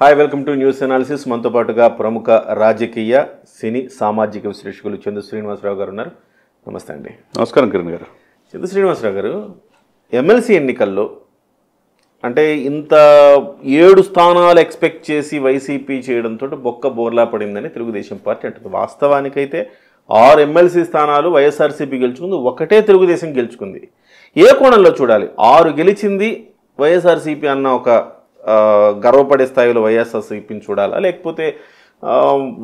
Hi welcome to news analysis మనతో పాటుగా ప్రముఖ రాజకీయ సినీ సామాజిక విశ్లేషకులు చందు శ్రీనివాసరావు గారు ఉన్నారు నమస్తే అండి నమస్కారం కిరణ్ గారు చందు శ్రీనివాసరావు గారు ఎమ్మెల్సీ ఎన్నికల్లో అంటే ఇంత ఏడు స్థానాలు ఎక్స్పెక్ట్ చేసి వైసీపీ చేయడంతో బొక్క బోర్లా పడిందని తెలుగుదేశం పార్టీ అంటుంది వాస్తవానికైతే ఆరు ఎమ్మెల్సీ స్థానాలు వైఎస్ఆర్సీపీ గెలుచుకుంది ఒకటే తెలుగుదేశం గెలుచుకుంది ఏ కోణంలో చూడాలి ఆరు గెలిచింది వైఎస్ఆర్సీపీ అన్న ఒక గర్వపడే స్థాయిలో వైఎస్ఆర్సీపీని చూడాలా లేకపోతే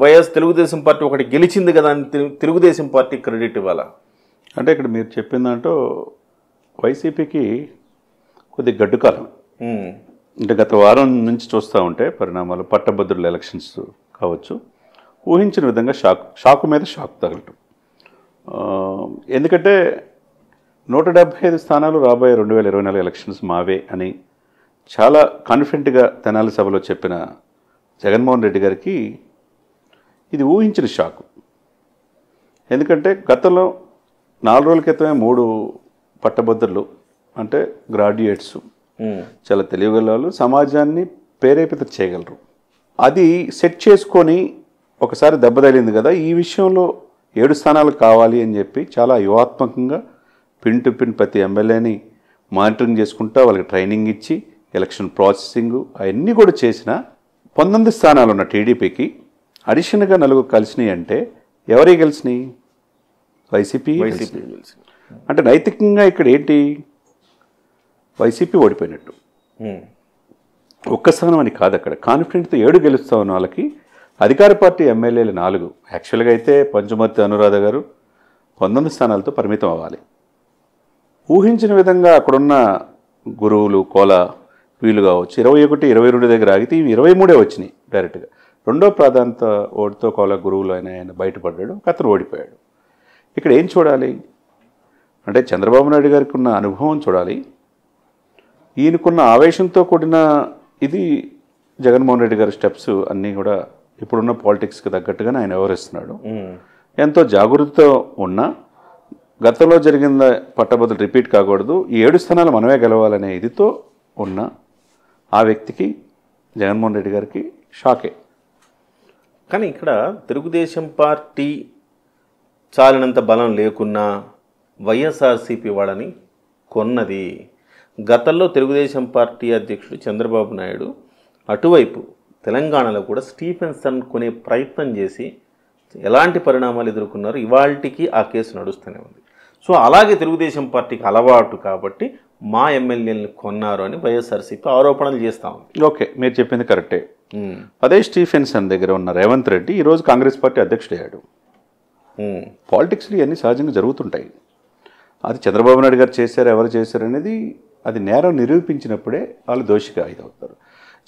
వైఎస్ తెలుగుదేశం పార్టీ ఒకటి గెలిచింది కదా అని తెలుగుదేశం పార్టీ క్రెడిట్ ఇవ్వాలా అంటే ఇక్కడ మీరు చెప్పిన దాంట్లో వైసీపీకి కొద్ది గడ్డుకాలం అంటే గత వారం నుంచి చూస్తూ ఉంటే పరిణామాలు పట్టభద్రుల ఎలక్షన్స్ కావచ్చు ఊహించిన విధంగా షాక్ షాకు మీద షాక్ తగలటం ఎందుకంటే నూట డెబ్బై ఐదు స్థానాలు రాబోయే రెండు వేల ఇరవై నాలుగు ఎలక్షన్స్ మావే అని చాలా కాన్ఫిడెంట్గా తెనాలి సభలో చెప్పిన జగన్మోహన్ రెడ్డి గారికి ఇది ఊహించిన షాక్ ఎందుకంటే గతంలో నాలుగు రోజుల క్రితమే మూడు పట్టభద్రులు అంటే గ్రాడ్యుయేట్స్ hmm. చాలా తెలియగల వాళ్ళు సమాజాన్ని ప్రేరేపిత చేయగలరు అది సెట్ చేసుకొని ఒకసారి దెబ్బ తగిలింది కదా ఈ విషయంలో ఏడు స్థానాలు కావాలి అని చెప్పి చాలా యువాత్మకంగా పిన్ టు పిన్ ప్రతి ఎమ్మెల్యేని మానిటరింగ్ చేసుకుంటూ వాళ్ళకి ట్రైనింగ్ ఇచ్చి ఎలక్షన్ ప్రాసెసింగ్ అవన్నీ కూడా చేసిన పంతొమ్మిది స్థానాలు ఉన్న టీడీపీకి అడిషన్గా నలుగురు కలిసినాయి అంటే ఎవరే గెలిచినాయి వైసీపీ అంటే నైతికంగా ఇక్కడ ఏంటి వైసీపీ ఓడిపోయినట్టు ఒక్క స్థానం అని కాదు అక్కడ కాన్ఫిడెంట్తో ఏడు గెలుస్తా ఉన్న వాళ్ళకి అధికార పార్టీ ఎమ్మెల్యేలు నాలుగు యాక్చువల్గా అయితే పంచమర్తి అనురాధ గారు పంతొమ్మిది స్థానాలతో పరిమితం అవ్వాలి ఊహించిన విధంగా అక్కడున్న గురువులు కోల వీలు కావచ్చు ఇరవై ఒకటి ఇరవై రెండు దగ్గర ఆగితే ఇవి ఇరవై మూడే వచ్చినాయి డైరెక్ట్గా రెండో ప్రాధాన్యత ఓటుతో కోల గురువులు ఆయన ఆయన బయటపడ్డాడు అతను ఓడిపోయాడు ఇక్కడ ఏం చూడాలి అంటే చంద్రబాబు నాయుడు గారికి ఉన్న అనుభవం చూడాలి ఈయనకున్న ఆవేశంతో కూడిన ఇది జగన్మోహన్ రెడ్డి గారి స్టెప్స్ అన్నీ కూడా ఇప్పుడున్న పాలిటిక్స్కి తగ్గట్టుగానే ఆయన వ్యవహరిస్తున్నాడు ఎంతో జాగృతితో ఉన్న గతంలో జరిగిన పట్టభద్రులు రిపీట్ కాకూడదు ఈ ఏడు స్థానాలు మనమే గెలవాలనే ఇదితో ఉన్న ఆ వ్యక్తికి జగన్మోహన్ రెడ్డి గారికి షాకే కానీ ఇక్కడ తెలుగుదేశం పార్టీ చాలినంత బలం లేకున్నా వైఎస్ఆర్సీపీ వాళ్ళని కొన్నది గతంలో తెలుగుదేశం పార్టీ అధ్యక్షుడు చంద్రబాబు నాయుడు అటువైపు తెలంగాణలో కూడా స్టీఫెన్సన్ కొనే ప్రయత్నం చేసి ఎలాంటి పరిణామాలు ఎదుర్కొన్నారు ఇవాళకి ఆ కేసు నడుస్తూనే ఉంది సో అలాగే తెలుగుదేశం పార్టీకి అలవాటు కాబట్టి మా ఎమ్మెల్యేలను కొన్నారు అని వైఎస్ఆర్సీపీ ఆరోపణలు చేస్తా ఉంది ఓకే మీరు చెప్పింది కరెక్టే అదే స్టీఫెన్సన్ దగ్గర ఉన్న రేవంత్ రెడ్డి ఈరోజు కాంగ్రెస్ పార్టీ అధ్యక్షుడయ్యాడు పాలిటిక్స్లో ఇవన్నీ సహజంగా జరుగుతుంటాయి అది చంద్రబాబు నాయుడు గారు చేశారు ఎవరు చేశారు అనేది అది నేరం నిరూపించినప్పుడే వాళ్ళు దోషిగా అవుతారు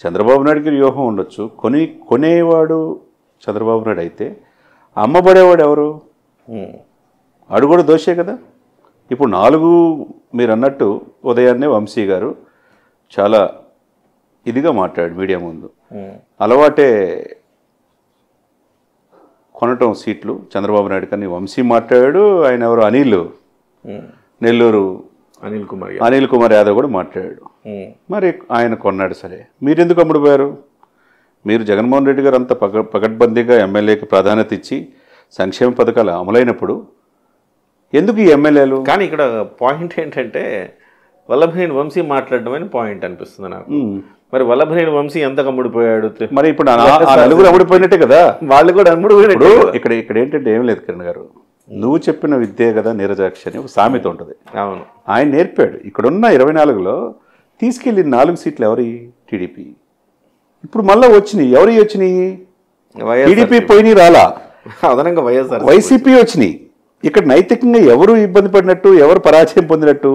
చంద్రబాబు నాయుడు గారి వ్యూహం ఉండొచ్చు కొని కొనేవాడు చంద్రబాబు నాయుడు అయితే అమ్మబడేవాడు ఎవరు ఆడు కూడా దోషే కదా ఇప్పుడు నాలుగు మీరు అన్నట్టు ఉదయాన్నే వంశీ గారు చాలా ఇదిగా మాట్లాడు మీడియా ముందు అలవాటే కొనటం సీట్లు చంద్రబాబు నాయుడు కానీ వంశీ మాట్లాడాడు ఆయన ఎవరు అనిల్ నెల్లూరు అనిల్ కుమార్ అనిల్ కుమార్ యాదవ్ కూడా మాట్లాడాడు మరి ఆయన కొన్నాడు సరే మీరు ఎందుకు అమ్ముడు పోయారు మీరు జగన్మోహన్ రెడ్డి గారు అంత పగ పగడ్బందీగా ఎమ్మెల్యేకి ప్రాధాన్యత ఇచ్చి సంక్షేమ పథకాలు అమలైనప్పుడు ఎందుకు ఈ ఎమ్మెల్యేలు కానీ ఇక్కడ పాయింట్ ఏంటంటే వల్లభనేని వంశీ మాట్లాడడం పాయింట్ అనిపిస్తుంది నాకు మరి వల్లభనేని వంశీ ఎంత అమ్ముడిపోయాడు మరి ఇప్పుడు నలుగురు అమ్ముడిపోయినట్టే కదా వాళ్ళు కూడా అమ్ముడిపోయినట్టు ఇక్కడ ఇక్కడ ఏంటంటే ఏం లేదు కిరణ్ గారు నువ్వు చెప్పిన విద్యే కదా నీరజాక్షి అని ఒక సామెత ఉంటుంది అవును ఆయన నేర్పాడు ఇక్కడున్న ఇరవై నాలుగులో తీసుకెళ్ళిన నాలుగు సీట్లు ఎవరి టీడీపీ ఇప్పుడు మళ్ళీ వచ్చినాయి ఎవరి వచ్చినాయి టీడీపీ పోయినాయి రాలా అదనంగా వైఎస్ఆర్ వైసీపీ వచ్చినాయి ఇక్కడ నైతికంగా ఎవరు ఇబ్బంది పడినట్టు ఎవరు పరాజయం పొందినట్టు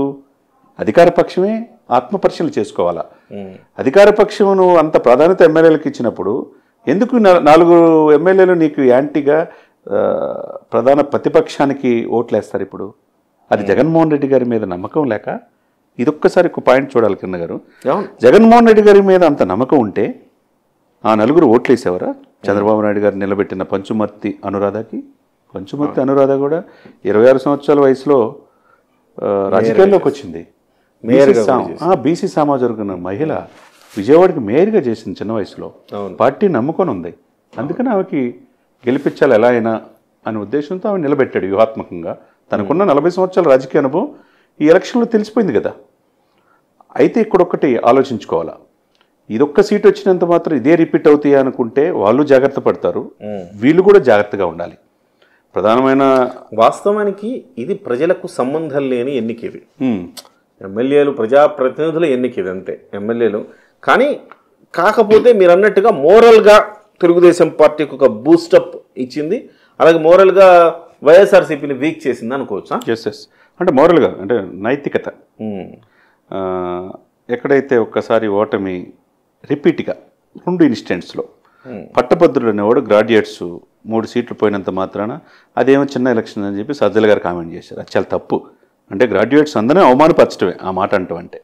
అధికార పక్షమే ఆత్మపరిశీలన చేసుకోవాలా అధికార పక్షమును అంత ప్రాధాన్యత ఎమ్మెల్యేలకు ఇచ్చినప్పుడు ఎందుకు నాలుగు ఎమ్మెల్యేలు నీకు యాంటీగా ప్రధాన ప్రతిపక్షానికి ఓట్లేస్తారు ఇప్పుడు అది జగన్మోహన్ రెడ్డి గారి మీద నమ్మకం లేక ఇదొక్కసారి ఒక పాయింట్ చూడాలి కింద గారు జగన్మోహన్ రెడ్డి గారి మీద అంత నమ్మకం ఉంటే ఆ నలుగురు ఓట్లేసేవారా చంద్రబాబు నాయుడు గారు నిలబెట్టిన పంచుమర్తి అనురాధకి కొంచెమొత్తి అనురాధ కూడా ఇరవై ఆరు సంవత్సరాల వయసులో రాజకీయాల్లోకి వచ్చింది బీసీ సమాజం మహిళ విజయవాడకి మేయర్గా చేసింది చిన్న వయసులో పార్టీ నమ్ముకొని ఉంది అందుకని ఆమెకి గెలిపించాలి ఎలా అయినా అనే ఉద్దేశంతో ఆమె నిలబెట్టాడు వ్యూహాత్మకంగా తనకున్న నలభై సంవత్సరాల రాజకీయ అనుభవం ఈ ఎలక్షన్లో తెలిసిపోయింది కదా అయితే ఇక్కడ ఒక్కటి ఆలోచించుకోవాలా ఇదొక్క సీట్ వచ్చినంత మాత్రం ఇదే రిపీట్ అవుతాయి అనుకుంటే వాళ్ళు జాగ్రత్త పడతారు వీళ్ళు కూడా జాగ్రత్తగా ఉండాలి ప్రధానమైన వాస్తవానికి ఇది ప్రజలకు సంబంధం లేని ఎన్నిక ఇది ఎమ్మెల్యేలు ప్రజాప్రతినిధుల ఎన్నిక ఇది అంతే ఎమ్మెల్యేలు కానీ కాకపోతే మీరు అన్నట్టుగా మోరల్గా తెలుగుదేశం పార్టీకి ఒక బూస్టప్ ఇచ్చింది అలాగే మోరల్గా వైఎస్ఆర్సీపీని వీక్ చేసింది అనుకోవచ్చా ఎస్ ఎస్ అంటే మోరల్గా అంటే నైతికత ఎక్కడైతే ఒక్కసారి ఓటమి రిపీట్గా రెండు ఇన్స్టెంట్స్లో పట్టభద్రుడు అనేవాడు గ్రాడ్యుయేట్స్ మూడు సీట్లు పోయినంత మాత్రాన అదేమో చిన్న ఎలక్షన్ అని చెప్పి సజ్జల గారు కామెంట్ చేశారు అది చాలా తప్పు అంటే గ్రాడ్యుయేట్స్ అందరూ అవమానపరచడమే ఆ మాట అంటూ అంటే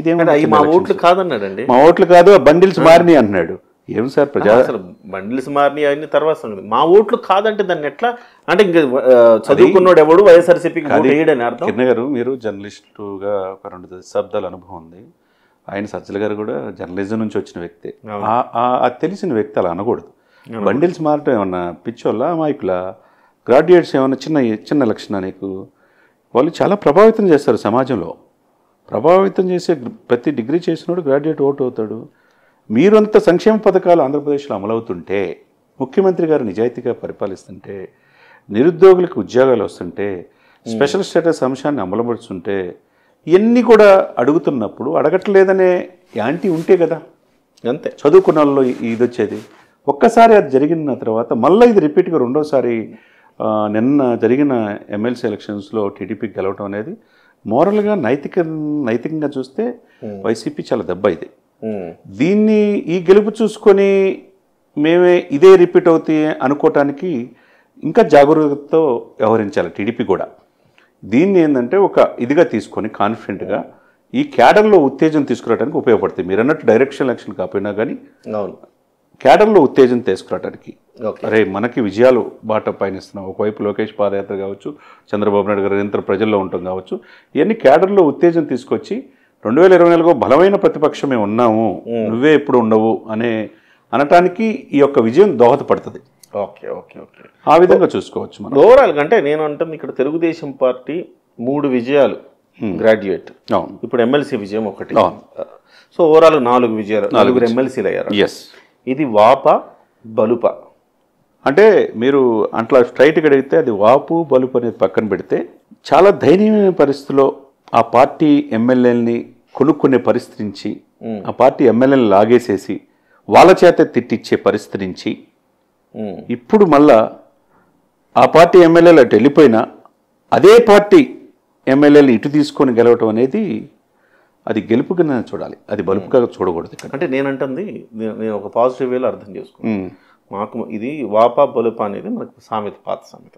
ఇదేమంటే మా ఓట్లు కాదన్నాడండి మా ఓట్లు కాదు బండిల్స్ మారిని అన్నాడు ఏం సార్ ప్రజా బండిల్స్ మారిని అయిన తర్వాత మా ఓట్లు కాదంటే దాన్ని ఎట్లా అంటే ఇంకా చదువుకున్నాడు ఎవడు వైఎస్ఆర్సీపీకి సిపి కిరణ్ గారు మీరు జర్నలిస్టుగా ఒక రెండు దశాబ్దాల అనుభవం ఉంది ఆయన సజ్జల గారు కూడా జర్నలిజం నుంచి వచ్చిన వ్యక్తి తెలిసిన వ్యక్తి అలా అనకూడదు బండిల్స్ మారటం ఏమన్నా పిచ్చోళ్ళ అమాయకుల గ్రాడ్యుయేట్స్ ఏమన్నా చిన్న చిన్న లక్షణ నీకు వాళ్ళు చాలా ప్రభావితం చేస్తారు సమాజంలో ప్రభావితం చేసే ప్రతి డిగ్రీ చేసినోడు గ్రాడ్యుయేట్ ఓటు అవుతాడు మీరంత సంక్షేమ పథకాలు ఆంధ్రప్రదేశ్లో అమలవుతుంటే ముఖ్యమంత్రి గారు నిజాయితీగా పరిపాలిస్తుంటే నిరుద్యోగులకు ఉద్యోగాలు వస్తుంటే స్పెషల్ స్టేటస్ అంశాన్ని అమలుపరుచుంటే ఇవన్నీ కూడా అడుగుతున్నప్పుడు అడగట్లేదనే యాంటీ ఉంటే కదా అంతే చదువుకున్న వాళ్ళు ఇది వచ్చేది ఒక్కసారి అది జరిగిన తర్వాత మళ్ళీ ఇది రిపీట్గా రెండోసారి నిన్న జరిగిన ఎమ్మెల్సీ ఎలక్షన్స్లో టీడీపీ గెలవటం అనేది మోరల్గా నైతిక నైతికంగా చూస్తే వైసీపీ చాలా దెబ్బ ఇది దీన్ని ఈ గెలుపు చూసుకొని మేమే ఇదే రిపీట్ అవుతాయి అనుకోవటానికి ఇంకా జాగరూకతతో వ్యవహరించాలి టీడీపీ కూడా దీన్ని ఏంటంటే ఒక ఇదిగా తీసుకొని కాన్ఫిడెంట్గా ఈ క్యాడర్లో ఉత్తేజం తీసుకురావడానికి ఉపయోగపడుతుంది మీరు అన్నట్టు డైరెక్షన్ ఎలక్షన్ కాకపోయినా కానీ క్యాడర్లో ఉత్తేజం తీసుకురావడానికి అరే మనకి విజయాలు బాట పయనిస్తున్నాం ఒకవైపు లోకేష్ పాదయాత్ర కావచ్చు చంద్రబాబు నాయుడు గారు నిరంతర ప్రజల్లో ఉంటాం కావచ్చు ఇవన్నీ క్యాడర్లో ఉత్తేజం తీసుకొచ్చి రెండు వేల ఇరవై నాలుగు బలమైన ప్రతిపక్షమే ఉన్నాము నువ్వే ఎప్పుడు ఉండవు అనే అనటానికి ఈ యొక్క విజయం దోహదపడుతుంది ఓకే ఓకే ఓకే ఆ విధంగా చూసుకోవచ్చు మనం ఓవరాల్ అంటే నేను అంటాం ఇక్కడ తెలుగుదేశం పార్టీ మూడు విజయాలు గ్రాడ్యుయేట్ ఇప్పుడు ఎమ్మెల్సీ విజయం ఒకటి సో ఓవరాల్ నాలుగు విజయాలు నలుగురు ఎమ్మెల్సీలు అయ్యారు ఎస్ ఇది వాప బలుప అంటే మీరు అట్లా స్ట్రైట్గా అడిగితే అది వాపు బలుపు అనేది పక్కన పెడితే చాలా దయనీయమైన పరిస్థితిలో ఆ పార్టీ ఎమ్మెల్యేలని కొనుక్కునే పరిస్థితి నుంచి ఆ పార్టీ ఎమ్మెల్యేని లాగేసేసి వాళ్ళ చేత తిట్టిచ్చే పరిస్థితి నుంచి ఇప్పుడు మళ్ళా ఆ పార్టీ ఎమ్మెల్యేలు అటు వెళ్ళిపోయినా అదే పార్టీ ఎమ్మెల్యేలు ఇటు తీసుకొని గెలవటం అనేది అది గెలుపు కింద చూడాలి అది బలుపుగా hmm. చూడకూడదు అంటే అంటే నేనంటుంది నేను ఒక పాజిటివ్ వేలో అర్థం చేసుకున్నాను hmm. మాకు ఇది వాప బలుపు అనేది మనకు సామెత పాత సామెత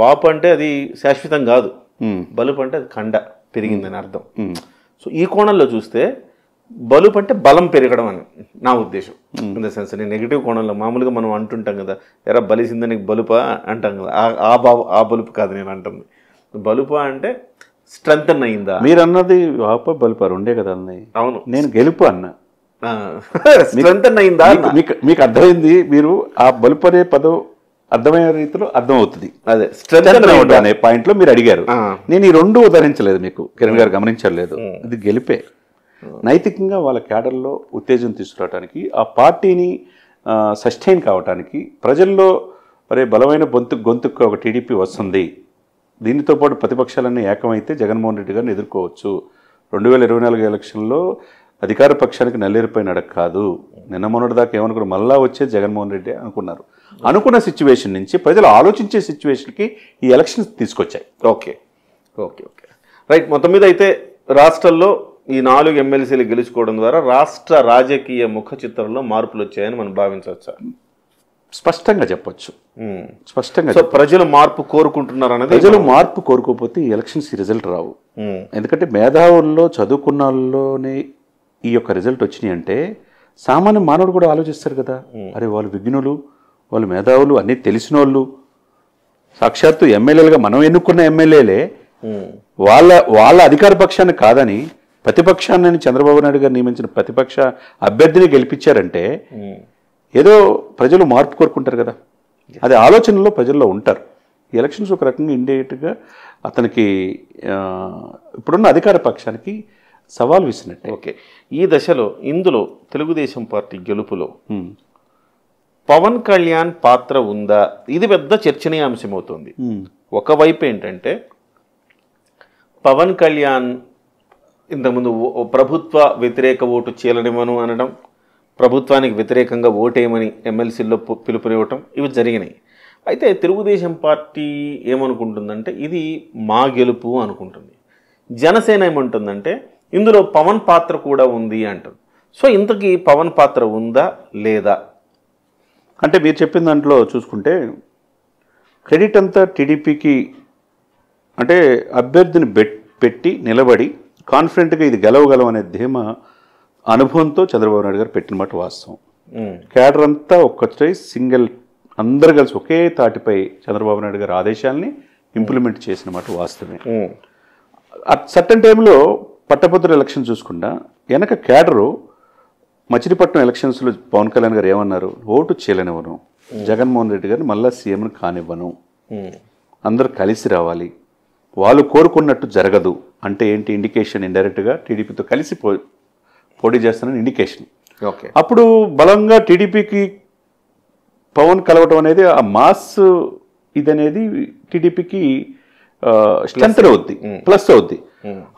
వాపు అంటే అది శాశ్వతం కాదు hmm. బలుపు అంటే అది కండ పెరిగిందని అర్థం సో ఈ కోణంలో చూస్తే బలుపు అంటే బలం పెరగడం అని నా ఉద్దేశం ఇన్ ద సెన్స్ నేను నెగిటివ్ కోణంలో మామూలుగా మనం అంటుంటాం కదా ఎరా బలిసిందని బలుపా అంటాం కదా ఆ బా ఆ బలుపు కాదు నేను అంటుంది బలుపా అంటే స్ట్రెంగ్ అయిందా మీరు అన్నది వాప బలిపారు ఉండే కదా అన్నయ్య అవును నేను గెలుపు అన్నా అయిందా మీకు మీకు అర్థమైంది మీరు ఆ బలిపరే పదం అర్థమయ్యే రీతిలో అర్థం అవుతుంది అదే స్ట్రెంగ్ అనే పాయింట్ లో మీరు అడిగారు నేను ఈ రెండు ఉదాహరించలేదు మీకు కిరణ్ గారు గమనించలేదు ఇది గెలిపే నైతికంగా వాళ్ళ క్యాడర్లో ఉత్తేజం తీసుకురావడానికి ఆ పార్టీని సస్టైన్ కావటానికి ప్రజల్లో మరి బలమైన గొంతు గొంతుకు ఒక టీడీపీ వస్తుంది దీనితో పాటు ప్రతిపక్షాలన్నీ ఏకమైతే జగన్మోహన్ రెడ్డి గారిని ఎదుర్కోవచ్చు రెండు వేల ఇరవై నాలుగు ఎలక్షన్లో అధికార పక్షానికి నడక కాదు నిన్న మొన్నటి దాకా ఏమనుకున్నారు మళ్ళా వచ్చే జగన్మోహన్ రెడ్డి అనుకున్నారు అనుకున్న సిచ్యువేషన్ నుంచి ప్రజలు ఆలోచించే సిచ్యువేషన్కి ఈ ఎలక్షన్స్ తీసుకొచ్చాయి ఓకే ఓకే ఓకే రైట్ మొత్తం మీద అయితే రాష్ట్రంలో ఈ నాలుగు ఎమ్మెల్సీలు గెలుచుకోవడం ద్వారా రాష్ట్ర రాజకీయ ముఖ చిత్రంలో మార్పులు వచ్చాయని మనం భావించవచ్చా స్పష్టంగా చెప్పొచ్చు స్పష్టంగా ప్రజలు మార్పు కోరుకుంటున్నారు అనేది ప్రజలు మార్పు కోరుకోకపోతే ఈ ఎలక్షన్స్ రిజల్ట్ రావు ఎందుకంటే మేధావుల్లో చదువుకున్న వాళ్ళలోనే ఈ యొక్క రిజల్ట్ వచ్చినాయి అంటే సామాన్య మానవుడు కూడా ఆలోచిస్తారు కదా అరే వాళ్ళు విఘ్నులు వాళ్ళు మేధావులు అన్ని తెలిసిన వాళ్ళు సాక్షాత్తు ఎమ్మెల్యేలుగా మనం ఎన్నుకున్న ఎమ్మెల్యేలే వాళ్ళ వాళ్ళ అధికార పక్షాన్ని కాదని ప్రతిపక్షాన్ని చంద్రబాబు నాయుడు గారు నియమించిన ప్రతిపక్ష అభ్యర్థిని గెలిపించారంటే ఏదో ప్రజలు మార్పు కోరుకుంటారు కదా అది ఆలోచనలో ప్రజల్లో ఉంటారు ఎలక్షన్స్ ఒక రకంగా ఇండియేట్గా అతనికి ఇప్పుడున్న అధికార పక్షానికి సవాల్ విసినట్టే ఓకే ఈ దశలో ఇందులో తెలుగుదేశం పార్టీ గెలుపులో పవన్ కళ్యాణ్ పాత్ర ఉందా ఇది పెద్ద చర్చనీయాంశం అవుతుంది ఒకవైపు ఏంటంటే పవన్ కళ్యాణ్ ఇంతకుముందు ప్రభుత్వ వ్యతిరేక ఓటు చీలనివ్వను అనడం ప్రభుత్వానికి వ్యతిరేకంగా ఓటేయమని ఎమ్మెల్సీల్లో పిలుపునివ్వటం ఇవి జరిగినాయి అయితే తెలుగుదేశం పార్టీ ఏమనుకుంటుందంటే ఇది మా గెలుపు అనుకుంటుంది జనసేన ఏమంటుందంటే ఇందులో పవన్ పాత్ర కూడా ఉంది అంటుంది సో ఇంతకీ పవన్ పాత్ర ఉందా లేదా అంటే మీరు చెప్పిన దాంట్లో చూసుకుంటే క్రెడిట్ అంతా టీడీపీకి అంటే అభ్యర్థిని పెట్టి నిలబడి కాన్ఫిడెంట్గా ఇది గెలవగలం అనే ధీమా అనుభవంతో చంద్రబాబు నాయుడు గారు పెట్టిన మాట వాస్తవం క్యాడర్ అంతా ఒక్కటై సింగిల్ అందరు కలిసి ఒకే తాటిపై చంద్రబాబు నాయుడు గారి ఆదేశాలని ఇంప్లిమెంట్ చేసిన మాట వాస్తవమే సర్టన్ టైంలో పట్టభద్రుల ఎలక్షన్ చూసుకుండా వెనక క్యాడరు మచిలీపట్నం ఎలక్షన్స్లో పవన్ కళ్యాణ్ గారు ఏమన్నారు ఓటు చేయలేనివ్వను జగన్మోహన్ రెడ్డి గారిని మళ్ళీ సీఎంను కానివ్వను అందరు కలిసి రావాలి వాళ్ళు కోరుకున్నట్టు జరగదు అంటే ఏంటి ఇండికేషన్ ఇండైరెక్ట్గా టీడీపీతో కలిసి పోటీ చేస్తానని ఇండికేషన్ ఓకే అప్పుడు బలంగా టీడీపీకి పవన్ కలవటం అనేది ఆ మాస్ ఇదనేది టీడీపీకి స్ట్రెంత్ అవుద్ది ప్లస్ అవుద్ది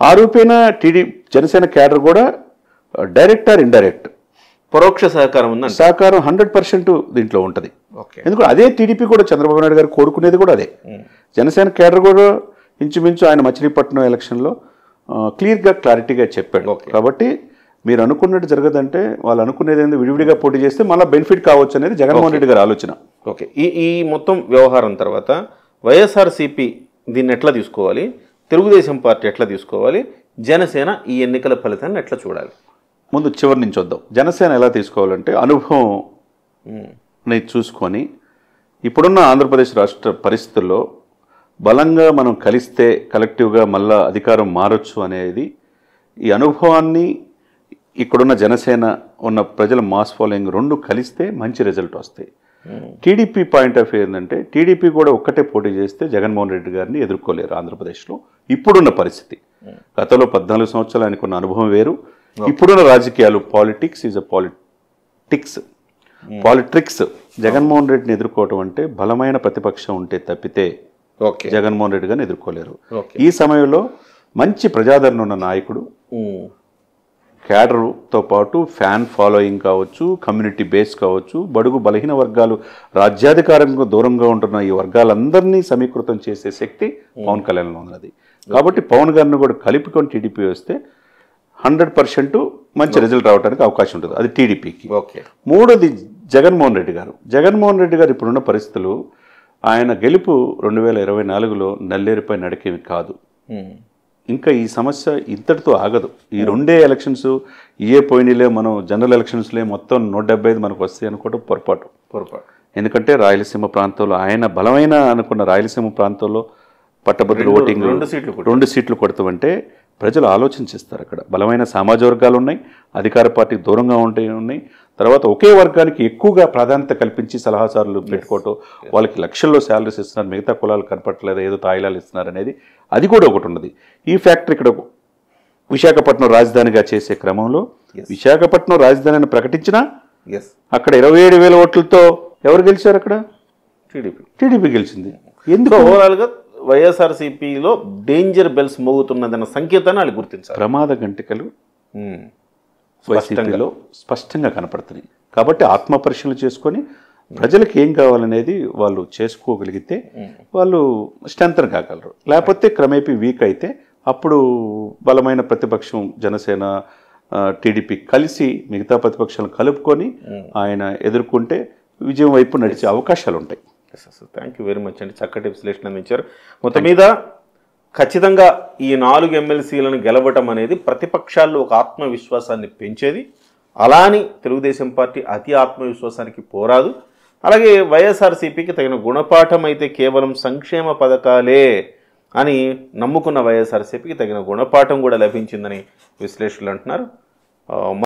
ఆ రూపేణ టీడీ జనసేన క్యాడర్ కూడా డైరెక్ట్ ఆర్ ఇండైరెక్ట్ పరోక్ష సహకారం ఉంది సహకారం హండ్రెడ్ పర్సెంట్ దీంట్లో ఉంటుంది ఎందుకంటే అదే టీడీపీ కూడా చంద్రబాబు నాయుడు గారు కోరుకునేది కూడా అదే జనసేన కేడర్ కూడా ఇంచుమించు ఆయన మచిలీపట్నం ఎలక్షన్లో క్లియర్గా క్లారిటీగా చెప్పాడు కాబట్టి మీరు అనుకున్నట్టు జరగదంటే వాళ్ళు అనుకునేది ఏంది విడివిడిగా పోటీ చేస్తే మళ్ళీ బెనిఫిట్ కావచ్చు అనేది జగన్మోహన్ రెడ్డి గారి ఆలోచన ఓకే ఈ ఈ మొత్తం వ్యవహారం తర్వాత వైఎస్ఆర్సీపీ దీన్ని ఎట్లా తీసుకోవాలి తెలుగుదేశం పార్టీ ఎట్లా తీసుకోవాలి జనసేన ఈ ఎన్నికల ఫలితాన్ని ఎట్లా చూడాలి ముందు చివరి నుంచి వద్దాం జనసేన ఎలా తీసుకోవాలంటే అనుభవం చూసుకొని ఇప్పుడున్న ఆంధ్రప్రదేశ్ రాష్ట్ర పరిస్థితుల్లో బలంగా మనం కలిస్తే కలెక్టివ్గా మళ్ళా అధికారం మారచ్చు అనేది ఈ అనుభవాన్ని ఇక్కడున్న జనసేన ఉన్న ప్రజల మాస్ ఫాలోయింగ్ రెండు కలిస్తే మంచి రిజల్ట్ వస్తాయి hmm. TDP point of view ఏంటంటే టీడీపీ కూడా ఒక్కటే పోటీ చేస్తే జగన్మోహన్ రెడ్డి గారిని ఎదుర్కోలేరు ఆంధ్రప్రదేశ్లో ఇప్పుడున్న పరిస్థితి hmm. గతంలో పద్నాలుగు సంవత్సరాలు ఆయనకున్న అనుభవం వేరు ఇప్పుడున్న రాజకీయాలు politics is a politics hmm. Politics Jaganmohan రెడ్డిని ఎదుర్కోవటం అంటే బలమైన ప్రతిపక్షం ఉంటే తప్పితే జగన్మోహన్ రెడ్డి గారిని ఎదుర్కోలేరు ఈ సమయంలో మంచి ప్రజాదరణ ఉన్న నాయకుడు క్యాడర్తో పాటు ఫ్యాన్ ఫాలోయింగ్ కావచ్చు కమ్యూనిటీ బేస్ కావచ్చు బడుగు బలహీన వర్గాలు రాజ్యాధికారంగా దూరంగా ఉంటున్న ఈ వర్గాలందరినీ సమీకృతం చేసే శక్తి hmm. పవన్ కళ్యాణ్లో ఉన్నది కాబట్టి పవన్ గారిని కూడా కలుపుకొని టీడీపీ వస్తే హండ్రెడ్ పర్సెంట్ మంచి hmm. రిజల్ట్ రావడానికి అవకాశం ఉంటుంది అది టీడీపీకి ఓకే మూడోది జగన్మోహన్ రెడ్డి గారు జగన్మోహన్ రెడ్డి గారు ఇప్పుడున్న పరిస్థితులు ఆయన గెలుపు రెండు వేల ఇరవై నాలుగులో నల్లేరుపై నడికేవి కాదు hmm. ఇంకా ఈ సమస్య ఇంతటితో ఆగదు ఈ రెండే ఎలక్షన్స్ ఏ పోయినలే మనం జనరల్ ఎలక్షన్స్లే మొత్తం నూట డెబ్బై ఐదు మనకు వస్తాయి అనుకోవడం పొరపాటు పొరపాటు ఎందుకంటే రాయలసీమ ప్రాంతంలో ఆయన బలమైన అనుకున్న రాయలసీమ ప్రాంతంలో పట్టభద్రులు ఓటింగ్ రెండు సీట్లు రెండు సీట్లు కొడతామంటే ప్రజలు ఆలోచన చేస్తారు అక్కడ బలమైన సమాజ వర్గాలు ఉన్నాయి అధికార పార్టీకి దూరంగా ఉంటే ఉన్నాయి తర్వాత ఒకే వర్గానికి ఎక్కువగా ప్రాధాన్యత కల్పించి సలహాదారులు పెట్టుకోవటం వాళ్ళకి లక్షల్లో శాలరీస్ ఇస్తున్నారు మిగతా కులాలు కనపట్టలేదు ఏదో తాయిలాలు ఇస్తున్నారు అనేది అది కూడా ఒకటి ఉన్నది ఈ ఫ్యాక్టరీ ఇక్కడ విశాఖపట్నం రాజధానిగా చేసే క్రమంలో విశాఖపట్నం రాజధానిని ప్రకటించినా అక్కడ ఇరవై ఏడు వేల ఓట్లతో ఎవరు గెలిచారు అక్కడ టీడీపీ టీడీపీ గెలిచింది ఎందుకు ఓవరాల్గా వైఎస్ఆర్సీపీలో డేంజర్ బెల్స్ మోగుతున్నదన్న సంకేతాన్ని వాళ్ళు గుర్తించారు ప్రమాద గంటికలు hmm. వైసీపీలో స్పష్టంగా కనపడుతున్నాయి కాబట్టి ఆత్మ చేసుకొని ప్రజలకు ఏం కావాలనేది వాళ్ళు చేసుకోగలిగితే వాళ్ళు స్ట్రెంగ్తన్ కాగలరు లేకపోతే క్రమేపీ వీక్ అయితే అప్పుడు బలమైన ప్రతిపక్షం జనసేన టీడీపీ కలిసి మిగతా ప్రతిపక్షాలను కలుపుకొని ఆయన ఎదుర్కొంటే విజయం వైపు నడిచే అవకాశాలు ఉంటాయి థ్యాంక్ యూ వెరీ మచ్ అండి చక్కటి విశ్లేషణ అందించారు మొత్తం మీద ఖచ్చితంగా ఈ నాలుగు ఎమ్మెల్సీలను గెలవటం అనేది ప్రతిపక్షాల్లో ఒక ఆత్మవిశ్వాసాన్ని పెంచేది అలాని తెలుగుదేశం పార్టీ అతి ఆత్మవిశ్వాసానికి పోరాదు అలాగే వైఎస్ఆర్సీపీకి తగిన గుణపాఠం అయితే కేవలం సంక్షేమ పథకాలే అని నమ్ముకున్న వైఎస్ఆర్సీపీకి తగిన గుణపాఠం కూడా లభించిందని విశ్లేషకులు అంటున్నారు